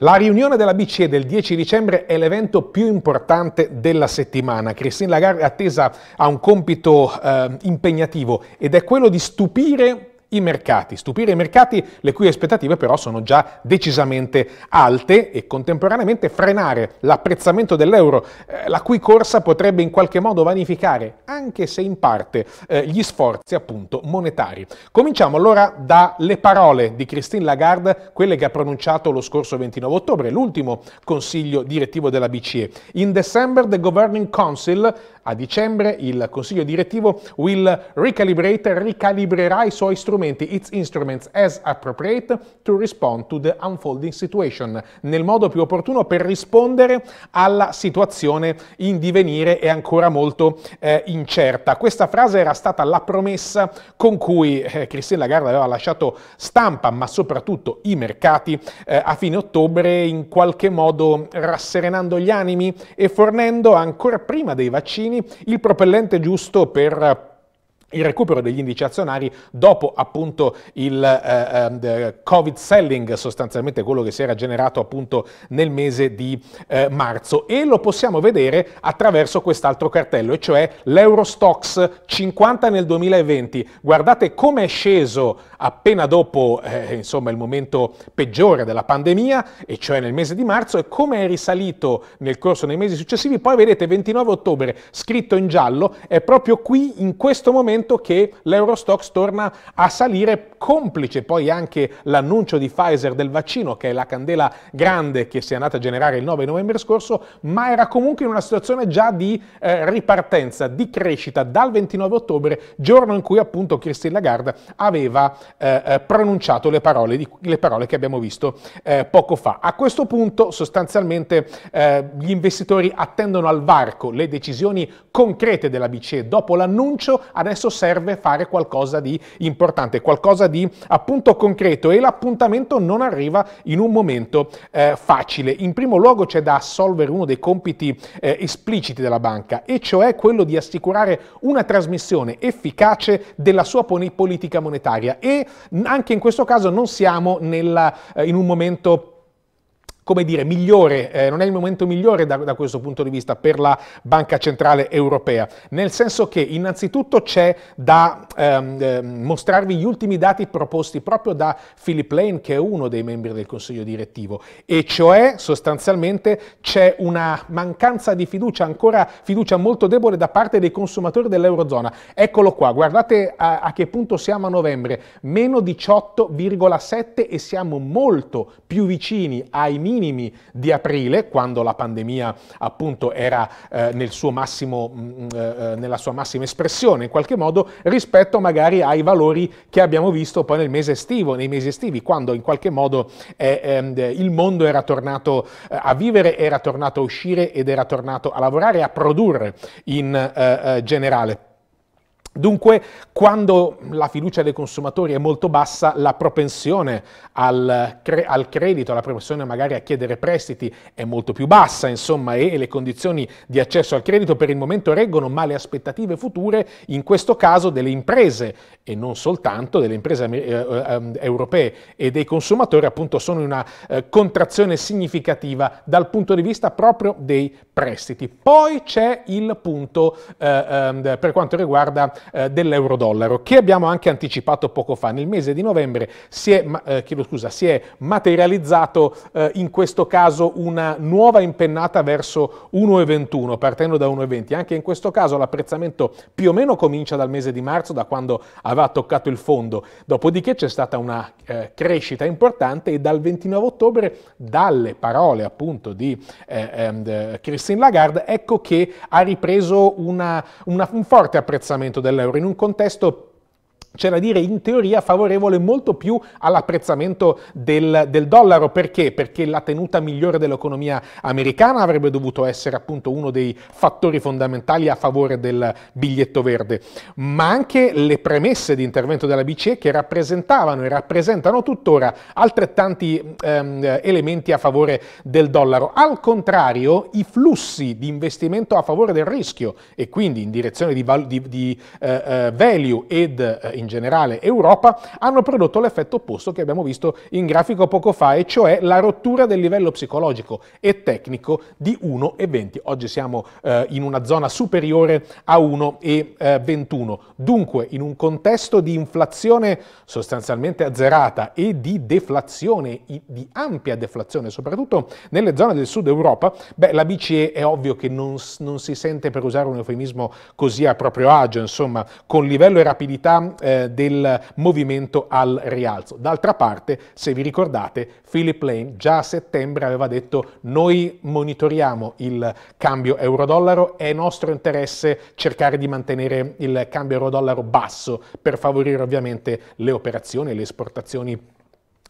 La riunione della BCE del 10 dicembre è l'evento più importante della settimana. Christine Lagarde è attesa a un compito eh, impegnativo ed è quello di stupire i mercati, stupire i mercati le cui aspettative però sono già decisamente alte e contemporaneamente frenare l'apprezzamento dell'euro, eh, la cui corsa potrebbe in qualche modo vanificare, anche se in parte, eh, gli sforzi appunto monetari. Cominciamo allora dalle parole di Christine Lagarde, quelle che ha pronunciato lo scorso 29 ottobre, l'ultimo consiglio direttivo della BCE. In December the Governing Council a dicembre il consiglio direttivo will recalibrate, ricalibrerà i suoi strumenti, its instruments as appropriate to respond to the unfolding situation, nel modo più opportuno per rispondere alla situazione in divenire e ancora molto eh, incerta. Questa frase era stata la promessa con cui eh, Christine Lagarde aveva lasciato stampa, ma soprattutto i mercati eh, a fine ottobre, in qualche modo rasserenando gli animi e fornendo ancora prima dei vaccini il propellente giusto per il recupero degli indici azionari dopo appunto il eh, eh, covid selling sostanzialmente quello che si era generato appunto nel mese di eh, marzo e lo possiamo vedere attraverso quest'altro cartello e cioè l'Eurostox 50 nel 2020 guardate come è sceso appena dopo eh, insomma il momento peggiore della pandemia e cioè nel mese di marzo e come è risalito nel corso dei mesi successivi poi vedete 29 ottobre scritto in giallo è proprio qui in questo momento momento che l'Eurostox torna a salire, complice poi anche l'annuncio di Pfizer del vaccino, che è la candela grande che si è andata a generare il 9 novembre scorso, ma era comunque in una situazione già di eh, ripartenza, di crescita dal 29 ottobre, giorno in cui appunto Christine Lagarde aveva eh, eh pronunciato le parole, le parole, che abbiamo visto eh, poco fa. A questo punto sostanzialmente eh, gli investitori attendono al varco le decisioni concrete della BCE dopo l'annuncio, adesso adesso serve fare qualcosa di importante, qualcosa di appunto concreto e l'appuntamento non arriva in un momento eh, facile. In primo luogo c'è da assolvere uno dei compiti eh, espliciti della banca e cioè quello di assicurare una trasmissione efficace della sua politica monetaria e anche in questo caso non siamo nella, eh, in un momento come dire, migliore, eh, non è il momento migliore da, da, questo punto di vista per la Banca Centrale Europea, nel senso che innanzitutto c'è da ehm, eh, mostrarvi gli ultimi dati proposti proprio da Philip Lane, che è uno dei membri del Consiglio direttivo, e cioè sostanzialmente c'è una mancanza di fiducia, ancora fiducia molto debole da parte dei consumatori dell'Eurozona. Eccolo qua, guardate a, a che punto siamo a novembre, meno 18,7 e siamo molto più vicini ai minimi minimi di aprile, quando la pandemia appunto era eh, nel massimo, mh, mm, mm, eh, eh, nella sua massima espressione in qualche modo, rispetto magari ai valori che abbiamo visto poi nel mese estivo, nei mesi estivi, quando in qualche modo eh, ehm, il mondo era tornato a vivere, era tornato a uscire ed era tornato a lavorare, a produrre in generale. Dunque, quando la fiducia dei consumatori è molto bassa, la propensione al, cre al, credito, la propensione magari a chiedere prestiti è molto più bassa, insomma, e le condizioni di accesso al credito per il momento reggono, ma le aspettative future, in questo caso, delle imprese, e non soltanto delle imprese eh, eh, ehm, europee e dei consumatori, appunto, sono in una eh, contrazione significativa dal punto di vista proprio dei prestiti. Poi c'è il punto eh, ehm, per quanto riguarda eh, dell'euro-dollaro, che abbiamo anche anticipato poco fa. Nel mese di novembre si è, eh, scusa, si è materializzato eh, in questo caso una nuova impennata verso 1,21, partendo da 1,20. Anche in questo caso l'apprezzamento più o meno comincia dal mese di marzo, da quando aveva toccato il fondo. Dopodiché c'è stata una eh, crescita importante e dal 29 ottobre, dalle parole appunto di eh, ehm, Christine Lagarde, ecco che ha ripreso una, una, un forte apprezzamento dell'euro dall'euro in un contesto c'è da dire in teoria favorevole molto più all'apprezzamento del, del, dollaro. Perché? Perché la tenuta migliore dell'economia americana avrebbe dovuto essere appunto uno dei fattori fondamentali a favore del biglietto verde, ma anche le premesse di intervento della BCE che rappresentavano e rappresentano tuttora altrettanti ehm, elementi a favore del dollaro. Al contrario, i flussi di investimento a favore del rischio e quindi in direzione di, di, di eh, eh, value ed eh, in generale Europa, hanno prodotto l'effetto opposto che abbiamo visto in grafico poco fa, e cioè la rottura del livello psicologico e tecnico di 1,20. Oggi siamo eh, in una zona superiore a 1,21. Eh, Dunque, in un contesto di inflazione sostanzialmente azzerata e di deflazione, di ampia deflazione, soprattutto nelle zone del sud Europa, beh, la BCE è ovvio che non, non si sente, per usare un eufemismo così a proprio agio, insomma, con livello e rapidità eh, eh, del movimento al rialzo. D'altra parte, se vi ricordate, Philip Lane già a settembre aveva detto noi monitoriamo il cambio euro-dollaro, è nostro interesse cercare di mantenere il cambio euro-dollaro basso per favorire ovviamente le operazioni e le esportazioni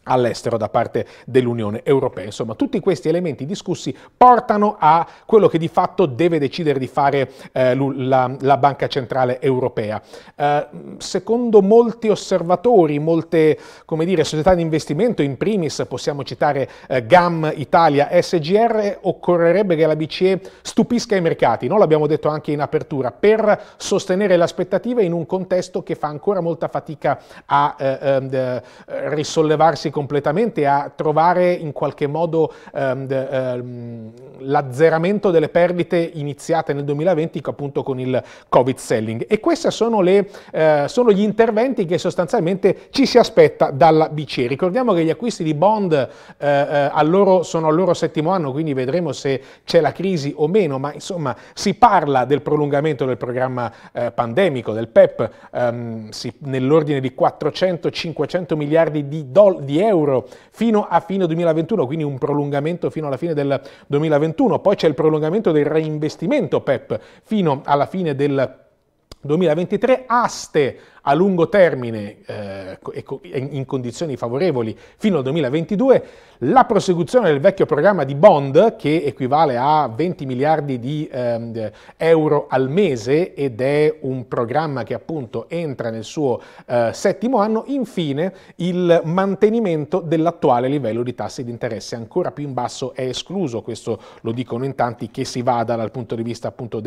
all'estero da parte dell'Unione Europea. Insomma, tutti questi elementi discussi portano a quello che di fatto deve decidere di fare eh, la, la, Banca Centrale Europea. Eh, secondo molti osservatori, molte dire, società di investimento, in primis possiamo citare eh, GAM Italia, SGR, occorrerebbe che la BCE stupisca i mercati, no? l'abbiamo detto anche in apertura, per sostenere le aspettative in un contesto che fa ancora molta fatica a eh, ehm, eh, risollevarsi completamente a trovare in qualche modo ehm, ehm l'azzeramento delle perdite iniziate nel 2020 appunto con il covid selling e questi sono, eh, sono gli interventi che sostanzialmente ci si aspetta dalla BCE. Ricordiamo che gli acquisti di bond eh, eh al loro, sono al loro settimo anno quindi vedremo se c'è la crisi o meno ma insomma si parla del prolungamento del programma eh, pandemico, del PEP ehm, nell'ordine di 400-500 miliardi di, di euro euro fino a fine 2021, quindi un prolungamento fino alla fine del 2021. Poi c'è il prolungamento del reinvestimento PEP fino alla fine del 2021. 2023 aste a lungo termine eh, in condizioni favorevoli fino al 2022, la prosecuzione del vecchio programma di bond che equivale a 20 miliardi di eh, euro al mese ed è un programma che appunto entra nel suo eh, settimo anno, infine il mantenimento dell'attuale livello di tassi di interesse ancora più in basso è escluso, questo lo dicono in tanti che si vada dal punto di vista appunto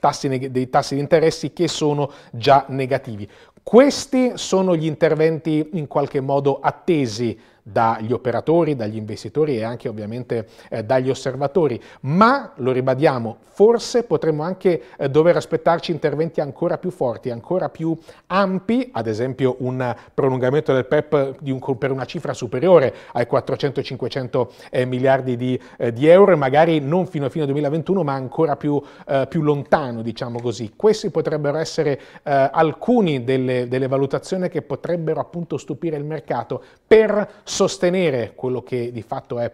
tassi, dei tassi di interessi che sono sono già negativi. Questi sono gli interventi in qualche modo attesi dagli operatori, dagli investitori e anche ovviamente eh, dagli osservatori, ma lo ribadiamo, forse potremmo anche eh, dover aspettarci interventi ancora più forti, ancora più ampi, ad esempio un prolungamento del PEP un, per una cifra superiore ai 400-500 eh, miliardi di, eh, di, euro e magari non fino a fine 2021 ma ancora più, eh, più lontano, diciamo così. Questi potrebbero essere eh, alcuni delle delle, delle valutazioni che potrebbero appunto stupire il mercato per sostenere quello che di fatto è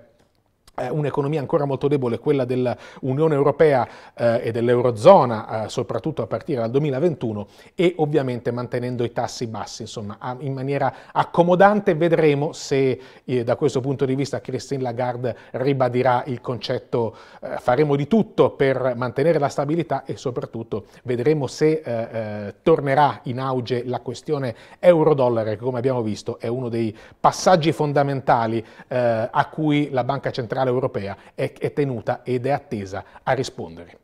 un'economia ancora molto debole, quella dell'Unione Europea eh, e dell'Eurozona, eh, soprattutto a partire dal 2021, e ovviamente mantenendo i tassi bassi, insomma, a, in maniera accomodante. Vedremo se eh, da questo punto di vista Christine Lagarde ribadirà il concetto eh, faremo di tutto per mantenere la stabilità e soprattutto vedremo se eh, eh, tornerà in auge la questione euro-dollaro, che come abbiamo visto è uno dei passaggi fondamentali a cui la Banca Centrale Centrale Europea è, è tenuta ed è attesa a rispondere.